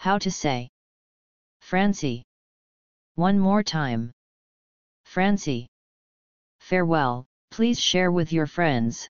How to say. Francie. One more time. Francie. Farewell, please share with your friends.